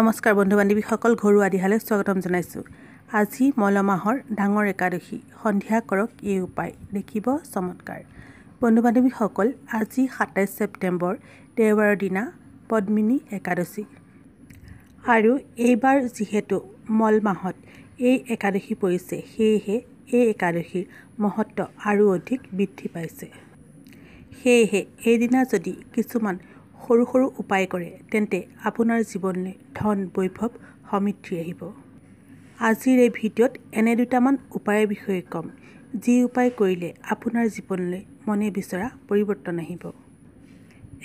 নমস্কাৰ বন্ধু বান্ধৱীসকল ঘৰুৱা দিহালৈ স্বাগতম জনাইছোঁ আজি মল মাহৰ ডাঙৰ একাদশী সন্ধিয়া কৰক এই উপায় দেখিব চমৎকাৰ বন্ধু বান্ধৱীসকল আজি সাতাইছ ছেপ্টেম্বৰ দেওবাৰৰ দিনা পদ্মিনী একাদশী আৰু এইবাৰ যিহেতু মল মাহত এই একাদশী পৰিছে সেয়েহে এই একাদশীৰ মহত্ব আৰু অধিক বৃদ্ধি পাইছে সেয়েহে এইদিনা যদি কিছুমান সৰু সৰু উপায় কৰে তেন্তে আপোনাৰ জীৱনলৈ ধন বৈভৱ সমৃদ্ধি আহিব আজিৰ এই ভিডিঅ'ত এনে দুটামান উপায়ৰ বিষয়ে ক'ম যি উপায় কৰিলে আপোনাৰ জীৱনলৈ মনে বিচৰা পৰিৱৰ্তন আহিব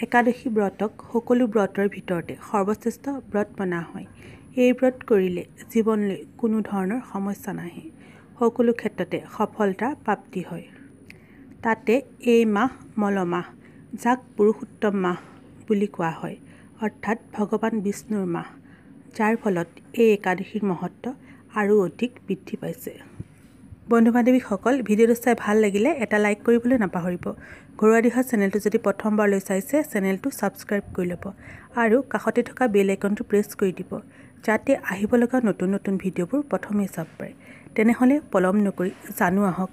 একাদশী ব্ৰতক সকলো ব্ৰতৰ ভিতৰতে সৰ্বশ্ৰেষ্ঠ ব্ৰত মনা হয় এই ব্ৰত কৰিলে জীৱনলৈ কোনো ধৰণৰ সমস্যা নাহে সকলো ক্ষেত্ৰতে সফলতা প্ৰাপ্তি হয় তাতে এই মাহ মলমাহ যাক পুৰুষোত্তম মাহ বুলি কোৱা হয় অৰ্থাৎ ভগৱান বিষ্ণুৰ মাহ যাৰ ফলত এই একাদশীৰ মহত্ব আৰু অধিক বৃদ্ধি পাইছে বন্ধু বান্ধৱীসকল ভিডিঅ'টো চাই ভাল লাগিলে এটা লাইক কৰিবলৈ নাপাহৰিব ঘৰুৱা দিহা চেনেলটো যদি প্ৰথমবাৰলৈ চাইছে চেনেলটো ছাবস্ক্ৰাইব কৰি ল'ব আৰু কাষতে থকা বেল আইকনটো প্ৰেছ কৰি দিব যাতে আহিব লগা নতুন নতুন ভিডিঅ'বোৰ প্ৰথমেই চাব পাৰে তেনেহ'লে পলম নকৰি জানো আহক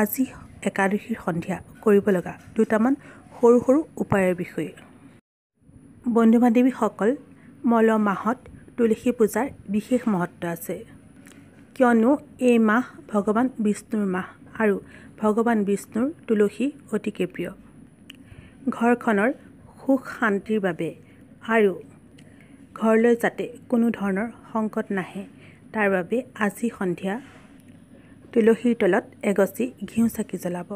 আজি একাদশীৰ সন্ধিয়া কৰিব লগা দুটামান সৰু সৰু উপায়ৰ বিষয়ে বন্ধু বান্ধৱীসকল মল মাহত তুলসী পূজাৰ বিশেষ মহত্ব আছে কিয়নো এই মাহ ভগৱান বিষ্ণুৰ মাহ আৰু ভগৱান বিষ্ণুৰ তুলসী অতিকে প্ৰিয় ঘৰখনৰ সুখ শান্তিৰ বাবে আৰু ঘৰলৈ যাতে কোনো ধৰণৰ সংকট নাহে তাৰ বাবে আজি সন্ধিয়া তুলসীৰ তলত এগছি ঘিউ চাকি জ্বলাব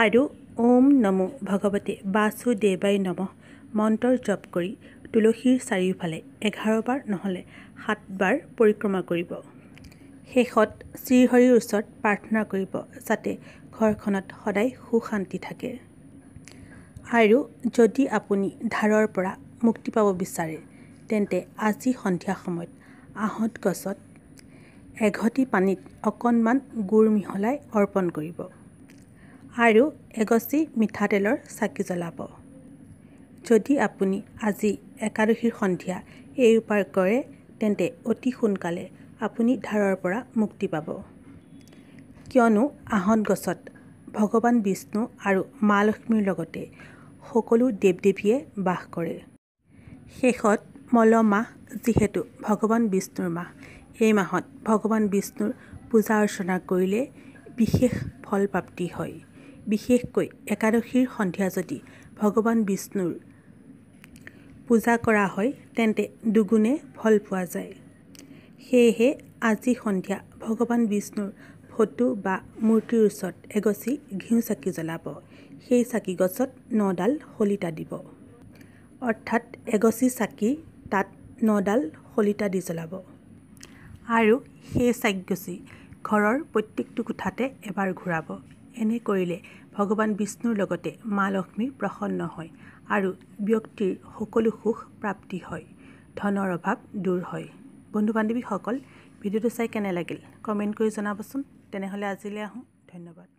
আৰু ওম নমো ভগৱতী বাসুদেৱাই নম মন্ত্ৰ জপ কৰি তুলসীৰ চাৰিওফালে এঘাৰ বাৰ নহ'লে সাত বাৰ পৰিক্ৰমা কৰিব শেষত শ্ৰীহৰিৰ ওচৰত প্ৰাৰ্থনা কৰিব যাতে ঘৰখনত সদায় সু শান্তি থাকে আৰু যদি আপুনি ধাৰৰ পৰা মুক্তি পাব বিচাৰে তেন্তে আজি সন্ধিয়া সময়ত আহঁত গছত এঘটি পানীত অকণমান গুৰ মিহলাই অৰ্পণ কৰিব আৰু এগছি মিঠাতেলৰ চাকি জ্বলাব যদি আপুনি আজি একাদশীৰ সন্ধিয়া এই উপায় কৰে তেন্তে অতি সোনকালে আপুনি ধাৰৰ পৰা মুক্তি পাব কিয়নো আহন গছত ভগৱান বিষ্ণু আৰু মা লক্ষ্মীৰ লগতে সকলো দেৱ দেৱীয়ে বাস কৰে শেষত মল মাহ যিহেতু ভগৱান বিষ্ণুৰ মাহ এই মাহত ভগৱান বিষ্ণুৰ পূজা অৰ্চনা কৰিলে বিশেষ ফলপ্ৰাপ্তি হয় বিশেষকৈ একাদশীৰ সন্ধিয়া যদি ভগৱান বিষ্ণুৰ পূজা কৰা হয় তেন্তে দুগুণে ফল পোৱা যায় সেয়েহে আজি সন্ধিয়া ভগৱান বিষ্ণুৰ ফটো বা মূৰ্তিৰ ওচৰত এগছি ঘিউ চাকি জ্বলাব সেই চাকি গছত নডাল শলিতা দিব অৰ্থাৎ এগছি চাকি তাত নডাল শলিতা দি জ্বলাব আৰু সেই চাকি গছি ঘৰৰ প্ৰত্যেকটো কোঠাতে এবাৰ ঘূৰাব এনে কৰিলে ভগৱান বিষ্ণুৰ লগতে মা লক্ষ্মী প্ৰসন্ন হয় আৰু ব্যক্তিৰ সকলো সুখ প্ৰাপ্তি হয় ধনৰ অভাৱ দূৰ হয় বন্ধু বান্ধৱীসকল ভিডিঅ'টো চাই কেনে লাগিল কমেণ্ট কৰি জনাবচোন তেনেহ'লে আজিলৈ আহোঁ ধন্যবাদ